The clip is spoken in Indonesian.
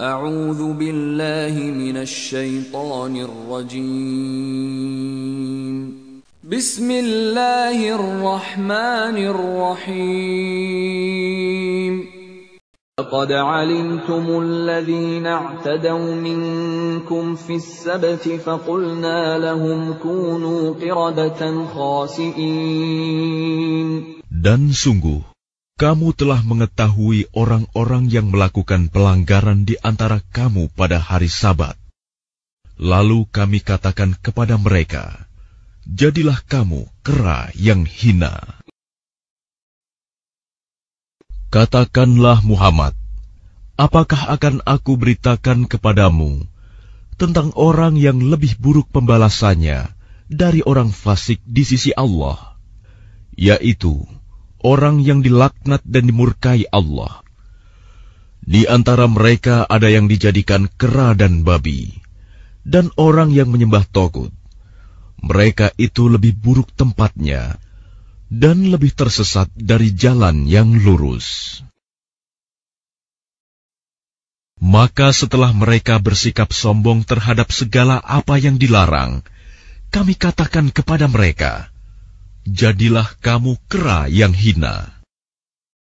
أعوذ بالله من الشيطان الرجيم بسم الله الرحمن الرحيم لقد علمتم الذين اعتدوا منكم في السبت فقلنا لهم كونوا قردة خاسئين Dan sungguh kamu telah mengetahui orang-orang yang melakukan pelanggaran di antara kamu pada hari Sabat. Lalu kami katakan kepada mereka, "Jadilah kamu kera yang hina." Katakanlah Muhammad, "Apakah akan aku beritakan kepadamu tentang orang yang lebih buruk pembalasannya dari orang fasik di sisi Allah, yaitu..." orang yang dilaknat dan dimurkai Allah. Di antara mereka ada yang dijadikan kera dan babi, dan orang yang menyembah togut. Mereka itu lebih buruk tempatnya dan lebih tersesat dari jalan yang lurus. Maka setelah mereka bersikap sombong terhadap segala apa yang dilarang, kami katakan kepada mereka, jadilah kamu kera yang hina.